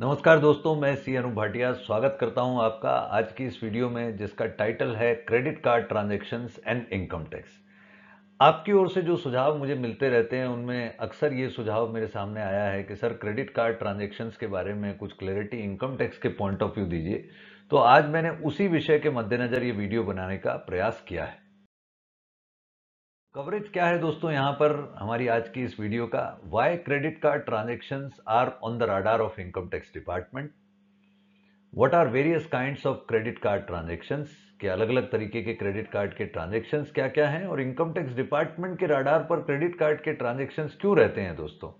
नमस्कार दोस्तों मैं सी अनु भाटिया स्वागत करता हूं आपका आज की इस वीडियो में जिसका टाइटल है credit card transactions and income tax आपकी ओर से जो सुझाव मुझे मिलते रहते हैं उनमें अक्सर ये सुझाव मेरे सामने आया है कि सर क्रेडिट कार्ड ट्रांजैक्शंस के बारे में कुछ क्लैरिटी इनकम टैक्स के पॉइंट ऑफ व्यू दीजिए तो आज मैंने उसी विषय के मद्देनज़र ये वीडियो बनाने का प्रयास किया है कवरेज क्या है दोस्तों यहाँ पर हमारी आज की इस वीडियो का why credit card transaction are on the radar of income tax department what are various kinds of credit card transaction के अलग अलग तरीके के क्रेडिट कार्ड के ट्रांजेक्शन क्या क्या हैं और इनकम टैक्स डिपार्टमेंट के राडार पर क्रेडिट कार्ड के ट्रांजेक्शन क्यों रहते हैं दोस्तों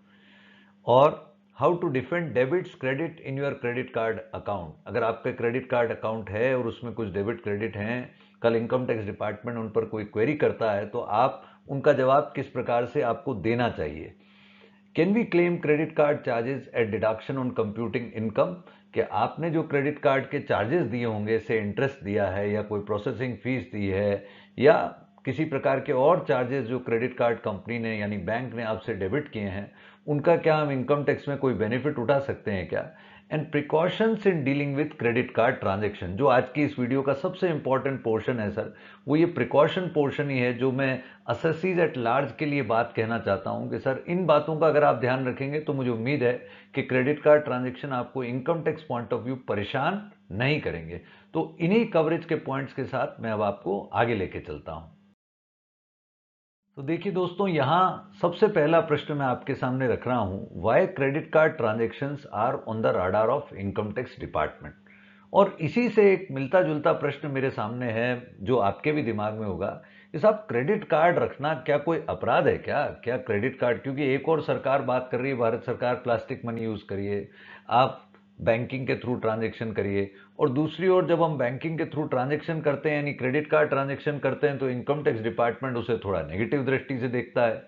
और how to defend debits credit in your credit card account अगर आपके क्रेडिट कार्ड अकाउंट है और उसमें कुछ डेबिट क्रेडिट हैं कल इनकम टैक्स डिपार्टमेंट उन पर कोई क्वेरी करता है तो आप उनका जवाब किस प्रकार से आपको देना चाहिए can we claim credit card charges at deduction on computing income कि आपने जो क्रेडिट कार्ड के चार्जेस दिए होंगे से इंटरेस्ट दिया है या कोई प्रोसेसिंग फीस दी है या किसी प्रकार के और चार्जेस जो क्रेडिट कार्ड कंपनी ने यानी बैंक ने आपसे डेबिट किए हैं उनका क्या हम इनकम टैक्स में कोई बेनिफिट उठा सकते हैं क्या and precautions in dealing with credit card transaction जो आज की इस वीडियो का सबसे इंपॉर्टेंट पोर्शन है सर वो ये प्रिकॉशन पोर्शन ही है जो मैं असेसीज एट लार्ज के लिए बात कहना चाहता हूँ कि सर इन बातों का अगर आप ध्यान रखेंगे तो मुझे उम्मीद है कि क्रेडिट कार्ड ट्रांजेक्शन आपको income tax point of view परेशान नहीं करेंगे तो इन्हीं कवरेज के पॉइंट्स के साथ मैं अब आपको आगे लेके चलता हूँ तो देखिए दोस्तों यहाँ सबसे पहला प्रश्न मैं आपके सामने रख रहा हूँ why credit card transactions are on the radar of income tax department और इसी से एक मिलता जुलता प्रश्न मेरे सामने है जो आपके भी दिमाग में होगा कि साहब क्रेडिट कार्ड रखना क्या कोई अपराध है क्या क्या क्रेडिट कार्ड क्योंकि एक और सरकार बात कर रही है भारत सरकार प्लास्टिक मनी यूज़ करिए आप बैंकिंग के थ्रू ट्रांजेक्शन करिए और दूसरी ओर जब हम बैंकिंग के थ्रू ट्रांजेक्शन करते हैं यानी क्रेडिट कार्ड ट्रांजेक्शन करते हैं तो इनकम टैक्स डिपार्टमेंट उसे थोड़ा नेगेटिव दृष्टि से देखता है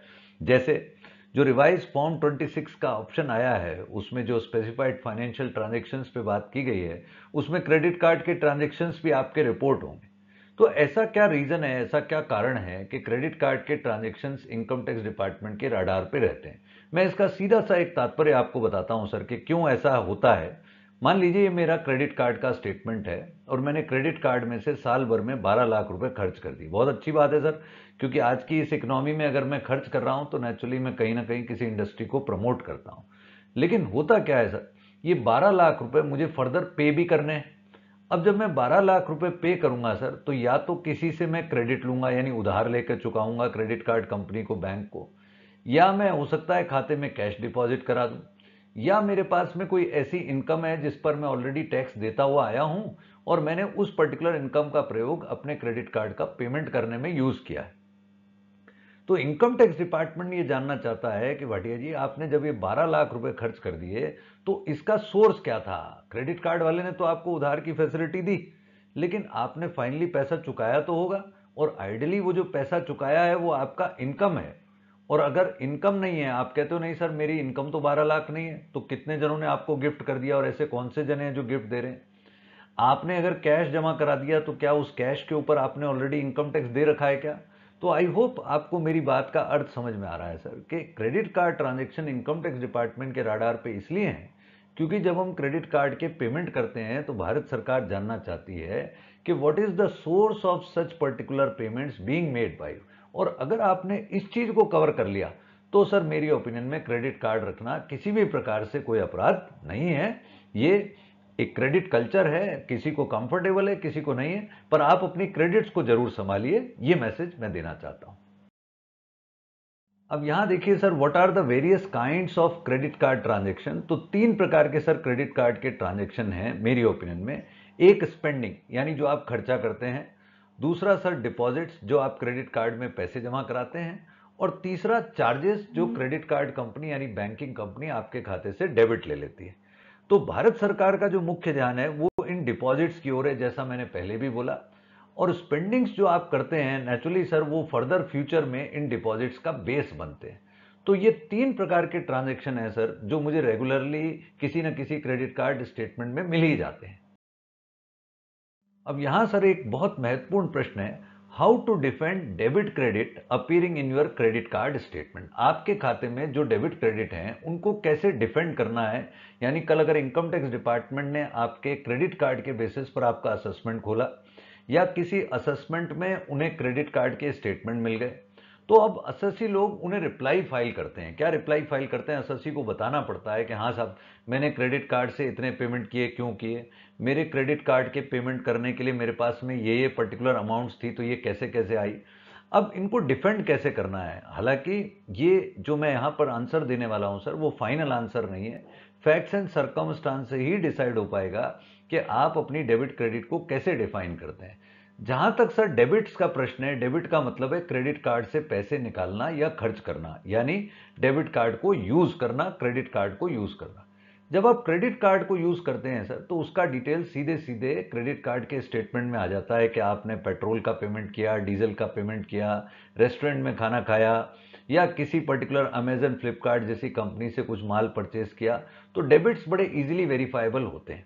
जैसे जो रिवाइज फॉर्म 26 का ऑप्शन आया है उसमें जो स्पेसिफाइड फाइनेंशियल ट्रांजेक्शन्स पे बात की गई है उसमें क्रेडिट कार्ड के ट्रांजेक्शन्स भी आपके रिपोर्ट होंगे तो ऐसा क्या रीज़न है ऐसा क्या कारण है कि क्रेडिट कार्ड के ट्रांजेक्शन्स इनकम टैक्स डिपार्टमेंट के राडार पे रहते हैं मैं इसका सीधा सा एक तात्पर्य आपको बताता हूं सर कि क्यों ऐसा होता है मान लीजिए ये मेरा क्रेडिट कार्ड का स्टेटमेंट है और मैंने क्रेडिट कार्ड में से साल भर में 12 लाख रुपए खर्च कर दी बहुत अच्छी बात है सर क्योंकि आज की इस इकोनॉमी में अगर मैं खर्च कर रहा हूं तो नेचुरली मैं कहीं ना कहीं किसी इंडस्ट्री को प्रमोट करता हूं लेकिन होता क्या है सर ये 12 लाख रुपए मुझे फर्दर पे भी करने हैं अब जब मैं बारह लाख रुपए पे करूंगा सर तो या तो किसी से मैं क्रेडिट लूंगा यानी उधार लेकर चुकाऊंगा क्रेडिट कार्ड कंपनी को बैंक को या मैं हो सकता है खाते में कैश डिपॉजिट करा दूं या मेरे पास में कोई ऐसी इनकम है जिस पर मैं ऑलरेडी टैक्स देता हुआ आया हूं और मैंने उस पर्टिकुलर इनकम का प्रयोग अपने क्रेडिट कार्ड का पेमेंट करने में यूज किया है तो इनकम टैक्स डिपार्टमेंट ये जानना चाहता है कि भाटिया जी आपने जब ये 12 लाख रुपए खर्च कर दिए तो इसका सोर्स क्या था क्रेडिट कार्ड वाले ने तो आपको उधार की फैसिलिटी दी लेकिन आपने फाइनली पैसा चुकाया तो होगा और आइडली वो जो पैसा चुकाया है वो आपका इनकम है और अगर इनकम नहीं है आप कहते हो नहीं सर मेरी इनकम तो बारह लाख नहीं है तो कितने जनों ने आपको गिफ्ट कर दिया और ऐसे कौन से जने हैं जो गिफ्ट दे रहे हैं आपने अगर कैश जमा करा दिया तो क्या उस कैश के ऊपर आपने ऑलरेडी इनकम टैक्स दे रखा है क्या तो आई होप आपको मेरी बात का अर्थ समझ में आ रहा है सर कि credit card transaction income tax department के राडार पर इसलिए हैं क्योंकि जब हम क्रेडिट कार्ड के पेमेंट करते हैं तो भारत सरकार जानना चाहती है कि what is the source of such particular payments being made by you और अगर आपने इस चीज़ को कवर कर लिया तो सर मेरी ओपिनियन में क्रेडिट कार्ड रखना किसी भी प्रकार से कोई अपराध नहीं है ये एक क्रेडिट कल्चर है किसी को कंफर्टेबल है किसी को नहीं है पर आप अपनी क्रेडिट्स को जरूर संभालिए ये मैसेज मैं देना चाहता हूं अब यहां देखिए sir what are the various kinds of credit card transaction तो तीन प्रकार के सर क्रेडिट कार्ड के ट्रांजैक्शन हैं मेरी ओपिनियन में एक स्पेंडिंग यानी जो आप खर्चा करते हैं दूसरा सर डिपॉजिट्स जो आप क्रेडिट कार्ड में पैसे जमा कराते हैं और तीसरा चार्जेस जो हम्म। क्रेडिट कार्ड कंपनी यानी बैंकिंग कंपनी आपके खाते से डेबिट ले लेती है तो भारत सरकार का जो मुख्य ध्यान है वो इन डिपॉजिट्स की ओर है जैसा मैंने पहले भी बोला और स्पेंडिंग्स जो आप करते हैं नेचुरली सर वो फर्दर फ्यूचर में इन डिपॉजिट्स का बेस बनते हैं तो ये तीन प्रकार के ट्रांजेक्शन हैं सर जो मुझे रेगुलरली किसी न किसी क्रेडिट कार्ड स्टेटमेंट में मिल ही जाते हैं अब यहाँ सर एक बहुत महत्वपूर्ण प्रश्न है how to defend debit credit appearing in your credit card statement आपके खाते में जो डेबिट क्रेडिट हैं उनको कैसे डिफेंड करना है यानी कल अगर इनकम टैक्स डिपार्टमेंट ने आपके क्रेडिट कार्ड के बेसिस पर आपका असेसमेंट खोला या किसी असेसमेंट में उन्हें क्रेडिट कार्ड के स्टेटमेंट मिल गए तो अब एस लोग उन्हें रिप्लाई फाइल करते हैं क्या रिप्लाई फाइल करते हैं एस को बताना पड़ता है कि हाँ साहब मैंने क्रेडिट कार्ड से इतने पेमेंट किए क्यों किए मेरे क्रेडिट कार्ड के पेमेंट करने के लिए मेरे पास में ये ये पर्टिकुलर अमाउंट्स थी तो ये कैसे कैसे आई अब इनको डिफेंड कैसे करना है हालांकि ये जो मैं यहाँ पर आंसर देने वाला हूँ सर वो फाइनल आंसर नहीं है फैक्ट्स एंड सर्कमस्टांस से ही डिसाइड हो पाएगा कि आप अपनी डेबिट क्रेडिट को कैसे डिफाइन करते हैं जहां तक सर डेबिट्स का प्रश्न है डेबिट का मतलब है क्रेडिट कार्ड से पैसे निकालना या खर्च करना यानी डेबिट कार्ड को यूज करना क्रेडिट कार्ड को यूज करना जब आप क्रेडिट कार्ड को यूज करते हैं सर तो उसका डिटेल सीधे सीधे क्रेडिट कार्ड के स्टेटमेंट में आ जाता है कि आपने पेट्रोल का पेमेंट किया डीजल का पेमेंट किया रेस्टोरेंट में खाना खाया या किसी पर्टिकुलर अमेजन फ्लिपकार्ट जैसी कंपनी से कुछ माल परचेज किया तो डेबिट्स बड़े इजीली वेरीफाइबल होते हैं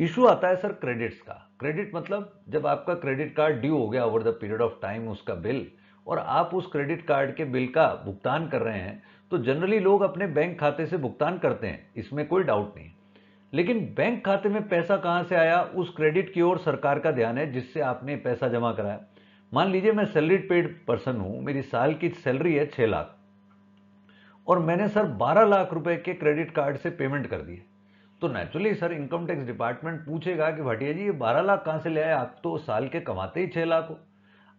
इशू आता है सर क्रेडिट्स का क्रेडिट मतलब जब आपका क्रेडिट कार्ड ड्यू हो गया over the period of time उसका बिल और आप उस क्रेडिट कार्ड के बिल का भुगतान कर रहे हैं तो जनरली लोग अपने बैंक खाते से भुगतान करते हैं इसमें कोई डाउट नहीं लेकिन बैंक खाते में पैसा कहां से आया उस क्रेडिट की ओर सरकार का ध्यान है जिससे आपने पैसा जमा कराया मान लीजिए मैं सैलरीड पेड पर्सन हूं मेरी साल की सैलरी है छह लाख और मैंने सर बारह लाख रुपए के क्रेडिट कार्ड से पेमेंट कर दिए तो naturally sir income tax department पूछेगा कि भाटिया जी ये बारह लाख कहाँ से ले आए आप तो साल के कमाते ही छः लाख हो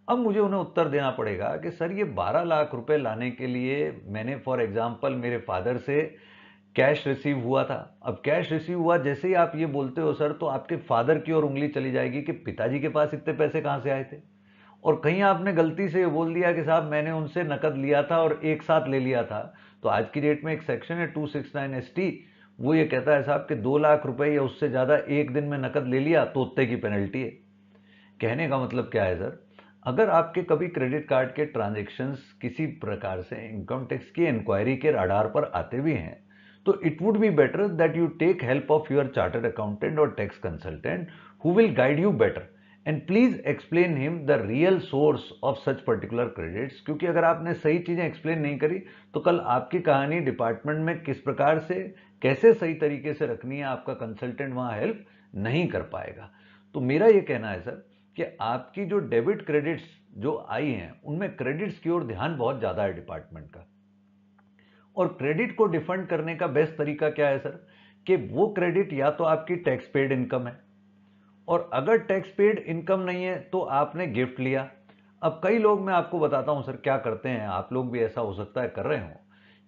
अब मुझे उन्हें उत्तर देना पड़ेगा कि सर ये बारह लाख रुपए लाने के लिए मैंने फॉर एग्जाम्पल मेरे फादर से कैश रिसीव हुआ था अब कैश रिसीव हुआ जैसे ही आप ये बोलते हो सर तो आपके फादर की ओर उंगली चली जाएगी कि पिताजी के पास इतने पैसे कहाँ से आए थे और कहीं आपने गलती से बोल दिया कि साहब मैंने उनसे नकद लिया था और एक साथ ले लिया था तो आज की डेट में एक सेक्शन है two six nine S T वो ये कहता है साहब कि दो लाख रुपए या उससे ज़्यादा एक दिन में नकद ले लिया तो उतने की पेनल्टी है कहने का मतलब क्या है सर अगर आपके कभी क्रेडिट कार्ड के ट्रांजेक्शन्स किसी प्रकार से इनकम टैक्स की इंक्वायरी के आधार पर आते भी हैं तो it would be better that you take help of your chartered accountant और tax consultant who will guide you better and please explain him the real source of such particular credits क्योंकि अगर आपने सही चीज़ें एक्सप्लेन नहीं करी तो कल आपकी कहानी डिपार्टमेंट में किस प्रकार से कैसे सही तरीके से रखनी है आपका कंसल्टेंट वहां हेल्प नहीं कर पाएगा तो मेरा ये कहना है सर कि आपकी जो डेबिट क्रेडिट्स जो आई हैं उनमें क्रेडिट्स की ओर ध्यान बहुत ज़्यादा है डिपार्टमेंट का और क्रेडिट को डिफंड करने का बेस्ट तरीका क्या है सर कि वो क्रेडिट या तो आपकी टैक्स पेड इनकम है और अगर टैक्स पेड इनकम नहीं है तो आपने गिफ्ट लिया अब कई लोग मैं आपको बताता हूं सर क्या करते हैं आप लोग भी ऐसा हो सकता है कर रहे हो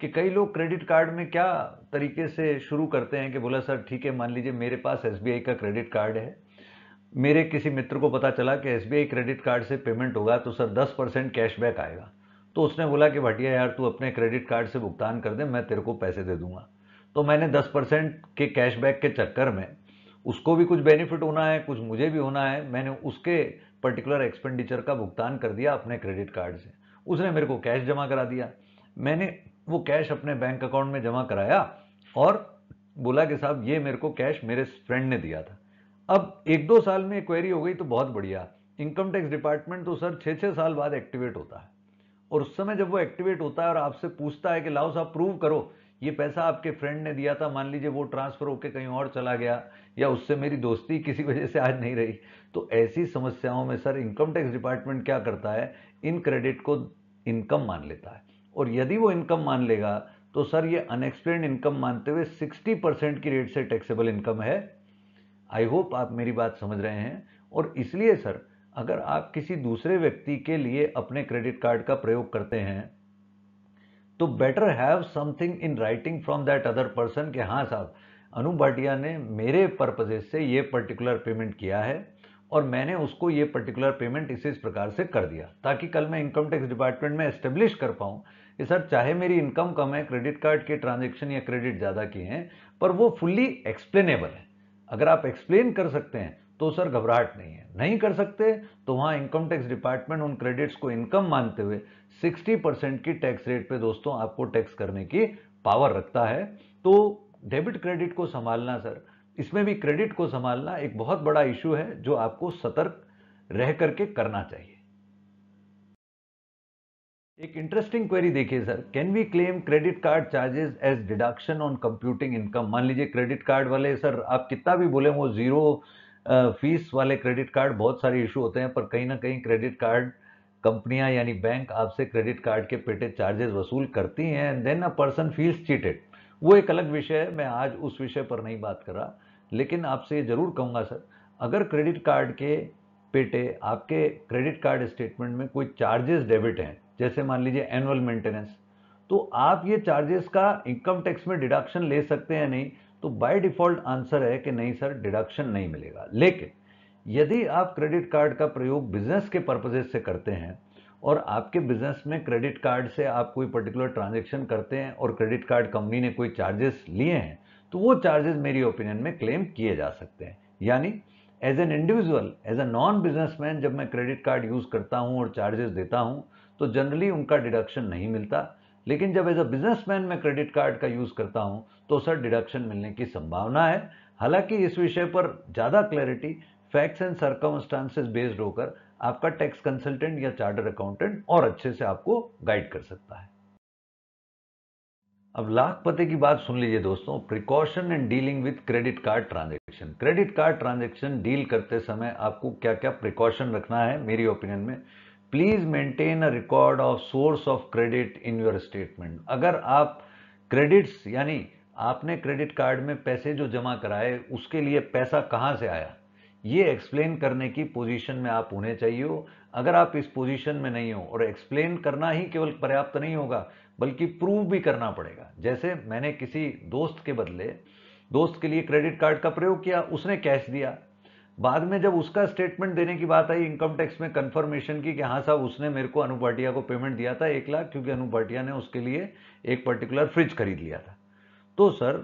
कि कई लोग क्रेडिट कार्ड में क्या तरीके से शुरू करते हैं कि बोला सर ठीक है मान लीजिए मेरे पास एस का क्रेडिट कार्ड है मेरे किसी मित्र को पता चला कि एस क्रेडिट कार्ड से पेमेंट होगा तो सर दस परसेंट कैशबैक आएगा तो उसने बोला कि भटिया यार तू अपने क्रेडिट कार्ड से भुगतान कर दे मैं तेरे को पैसे दे दूंगा तो मैंने दस परसेंट के कैशबैक के चक्कर में उसको भी कुछ बेनिफिट होना है कुछ मुझे भी होना है मैंने उसके पर्टिकुलर एक्सपेंडिचर का भुगतान कर दिया अपने क्रेडिट कार्ड से उसने मेरे को कैश जमा करा दिया मैंने वो कैश अपने बैंक अकाउंट में जमा कराया और बोला कि साहब ये मेरे को कैश मेरे फ्रेंड ने दिया था अब एक दो साल में क्वेरी हो गई तो बहुत बढ़िया इनकम टैक्स डिपार्टमेंट तो सर छः छः साल बाद एक्टिवेट होता है और उस समय जब वो एक्टिवेट होता है और आपसे पूछता है कि लाओ साहब प्रूव करो ये पैसा आपके फ्रेंड ने दिया था मान लीजिए वो ट्रांसफ़र होकर कहीं और चला गया या उससे मेरी दोस्ती किसी वजह से आज नहीं रही तो ऐसी समस्याओं में सर इनकम टैक्स डिपार्टमेंट क्या करता है इन क्रेडिट को इनकम मान लेता है और यदि वो इनकम मान लेगा तो सर ये अनएक्सप्लेन इनकम मानते हुए 60 परसेंट की रेट से टैक्सेबल इनकम है आई होप आप मेरी बात समझ रहे हैं और इसलिए सर अगर आप किसी दूसरे व्यक्ति के लिए अपने क्रेडिट कार्ड का प्रयोग करते हैं तो better have something in writing from that other person के हाँ साहब अनु भाटिया ने मेरे पर्पजेज से ये पर्टिकुलर पेमेंट किया है और मैंने उसको ये पर्टिकुलर पेमेंट इसी इस प्रकार से कर दिया ताकि कल मैं इनकम टैक्स डिपार्टमेंट में एस्टेब्लिश कर पाऊँ कि सर चाहे मेरी इनकम कम है क्रेडिट कार्ड के ट्रांजेक्शन या क्रेडिट ज़्यादा किए हैं पर वो फुल्ली एक्सप्लेनेबल है अगर आप एक्सप्लेन कर सकते हैं तो सर घबराहट नहीं है नहीं कर सकते तो वहाँ इनकम टैक्स डिपार्टमेंट उन क्रेडिट्स को इनकम मानते हुए 60 परसेंट की टैक्स रेट पे दोस्तों आपको टैक्स करने की पावर रखता है तो डेबिट क्रेडिट को संभालना सर इसमें भी क्रेडिट को संभालना एक बहुत बड़ा इशू है जो आपको सतर्क रह करके करना चाहिए एक इंटरेस्टिंग क्वेरी देखिए sir can we claim credit card charges as deduction on computing income मान लीजिए क्रेडिट कार्ड वाले सर आप कितना भी बोले वो जीरो फीस वाले क्रेडिट कार्ड बहुत सारे इशू होते हैं पर कहीं ना कहीं क्रेडिट कार्ड कंपनियां यानी बैंक आपसे क्रेडिट कार्ड के पेटे चार्जेस वसूल करती हैं and then a person feels cheated वो एक अलग विषय है मैं आज उस विषय पर नहीं बात कर रहा लेकिन आपसे ये ज़रूर कहूँगा सर अगर क्रेडिट कार्ड के पेटे आपके क्रेडिट कार्ड स्टेटमेंट में कोई चार्जेस डेबिट हैं जैसे मान लीजिए एनुअल मेंटेनेंस तो आप ये चार्जेस का इनकम टैक्स में डिडक्शन ले सकते हैं नहीं तो बाय डिफॉल्ट आंसर है कि नहीं सर डिडक्शन नहीं मिलेगा लेकिन यदि आप क्रेडिट कार्ड का प्रयोग बिजनेस के पर्पजेज से करते हैं और आपके बिजनेस में क्रेडिट कार्ड से आप कोई पर्टिकुलर ट्रांजेक्शन करते हैं और क्रेडिट कार्ड कंपनी ने कोई चार्जेस लिए हैं तो वो चार्जेस मेरी ओपिनियन में क्लेम किए जा सकते हैं यानी as an individual as a non businessman जब मैं क्रेडिट कार्ड यूज़ करता हूँ और चार्जेस देता हूँ तो जनरली उनका डिडक्शन नहीं मिलता लेकिन जब एज अ बिजनेसमैन मैं क्रेडिट कार्ड का यूज़ करता हूँ तो सर डिडक्शन मिलने की संभावना है हालांकि इस विषय पर ज़्यादा clarity facts and circumstances based होकर आपका टैक्स कंसल्टेंट या चार्टर अकाउंटेंट और अच्छे से आपको गाइड कर सकता है अब लाख पते की बात सुन लीजिए दोस्तों precaution and dealing with credit card transaction credit card transaction deal करते समय आपको क्या क्या प्रिकॉशन रखना है मेरी ओपिनियन में please maintain a record of source of credit in your statement अगर आप क्रेडिट्स यानी आपने क्रेडिट कार्ड में पैसे जो जमा कराए उसके लिए पैसा कहाँ से आया ये एक्सप्लेन करने की पोजीशन में आप होने चाहिए हो अगर आप इस पोजीशन में नहीं हो और एक्सप्लेन करना ही केवल पर्याप्त नहीं होगा बल्कि प्रूव भी करना पड़ेगा जैसे मैंने किसी दोस्त के बदले दोस्त के लिए क्रेडिट कार्ड का प्रयोग किया उसने कैश दिया बाद में जब उसका स्टेटमेंट देने की बात आई इनकम टैक्स में कंफर्मेशन की कि हाँ साहब उसने मेरे को अनुपाटिया को पेमेंट दिया था एक लाख क्योंकि अनुपाटिया ने उसके लिए एक पर्टिकुलर फ्रिज खरीद लिया था तो सर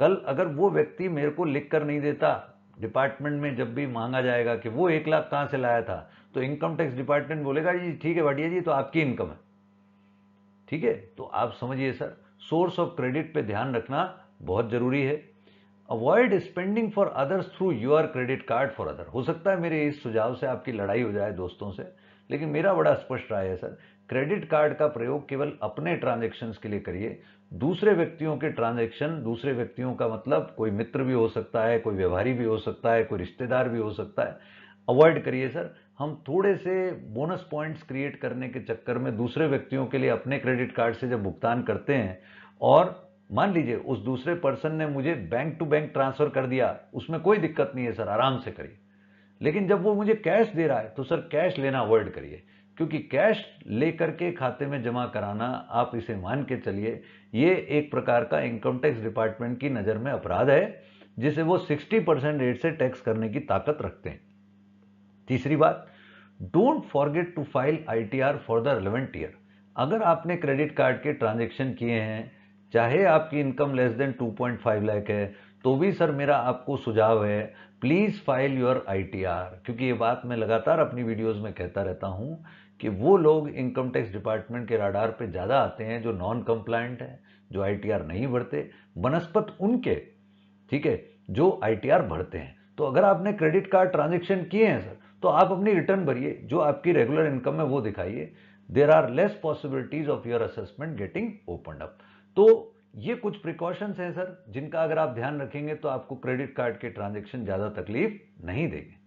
कल अगर वो व्यक्ति मेरे को लिख कर नहीं देता डिपार्टमेंट में जब भी मांगा जाएगा कि वो एक लाख कहाँ से लाया था तो इनकम टैक्स डिपार्टमेंट बोलेगा जी ठीक है भाटिया जी तो आपकी इनकम है ठीक है तो आप समझिए सर सोर्स ऑफ क्रेडिट पे ध्यान रखना बहुत ज़रूरी है avoid spending for others through your credit card for other हो सकता है मेरे इस सुझाव से आपकी लड़ाई हो जाए दोस्तों से लेकिन मेरा बड़ा स्पष्ट राय है सर क्रेडिट कार्ड का प्रयोग केवल अपने ट्रांजेक्शन के लिए करिए दूसरे व्यक्तियों के ट्रांजेक्शन दूसरे व्यक्तियों का मतलब कोई मित्र भी हो सकता है कोई व्यवहारी भी हो सकता है कोई रिश्तेदार भी हो सकता है अवॉइड करिए सर हम थोड़े से बोनस पॉइंट्स क्रिएट करने के चक्कर में दूसरे व्यक्तियों के लिए अपने क्रेडिट कार्ड से जब भुगतान करते हैं और मान लीजिए उस दूसरे पर्सन ने मुझे बैंक टू बैंक ट्रांसफर कर दिया उसमें कोई दिक्कत नहीं है सर आराम से करिए लेकिन जब वो मुझे कैश दे रहा है तो सर कैश लेना अवॉइड करिए क्योंकि कैश लेकर के खाते में जमा कराना आप इसे मान के चलिए ये एक प्रकार का इनकम टैक्स डिपार्टमेंट की नज़र में अपराध है जिसे वो 60 परसेंट रेट से टैक्स करने की ताकत रखते हैं तीसरी बात don't forget to file ITR for the relevant year अगर आपने क्रेडिट कार्ड के ट्रांजेक्शन किए हैं चाहे आपकी इनकम लेस देन 2.5 लाख है तो भी सर मेरा आपको सुझाव है प्लीज़ फाइल योर आईटीआर क्योंकि ये बात मैं लगातार अपनी वीडियोस में कहता रहता हूं कि वो लोग इनकम टैक्स डिपार्टमेंट के राडार पे ज़्यादा आते हैं जो नॉन कंप्लायंट है जो आई नहीं भरते बनस्पत उनके ठीक है जो आई भरते हैं तो अगर आपने क्रेडिट कार्ड ट्रांजेक्शन किए हैं सर तो आप अपनी रिटर्न भरिए जो आपकी रेगुलर इनकम है वो दिखाइए there are less possibilities of your assessment getting open up तो ये कुछ प्रिकॉशंस हैं सर जिनका अगर आप ध्यान रखेंगे तो आपको क्रेडिट कार्ड के ट्रांजेक्शन ज़्यादा तकलीफ नहीं देंगे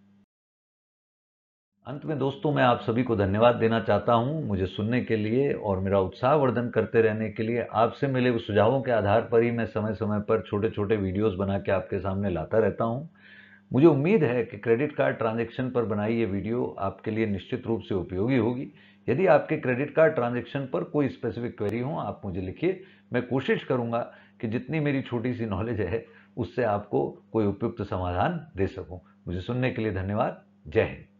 अंत में दोस्तों मैं आप सभी को धन्यवाद देना चाहता हूं मुझे सुनने के लिए और मेरा उत्साह वर्धन करते रहने के लिए आपसे मिले सुझावों के आधार पर ही मैं समय समय पर छोटे छोटे वीडियोस बना के आपके सामने लाता रहता हूं मुझे उम्मीद है कि क्रेडिट कार्ड ट्रांजेक्शन पर बनाई ये वीडियो आपके लिए निश्चित रूप से उपयोगी होगी यदि आपके क्रेडिट कार्ड ट्रांजेक्शन पर कोई स्पेसिफिक क्वेरी हो आप मुझे लिखिए मैं कोशिश करूंगा कि जितनी मेरी छोटी सी नॉलेज है उससे आपको कोई उपयुक्त समाधान दे सकूं मुझे सुनने के लिए धन्यवाद जय हिंद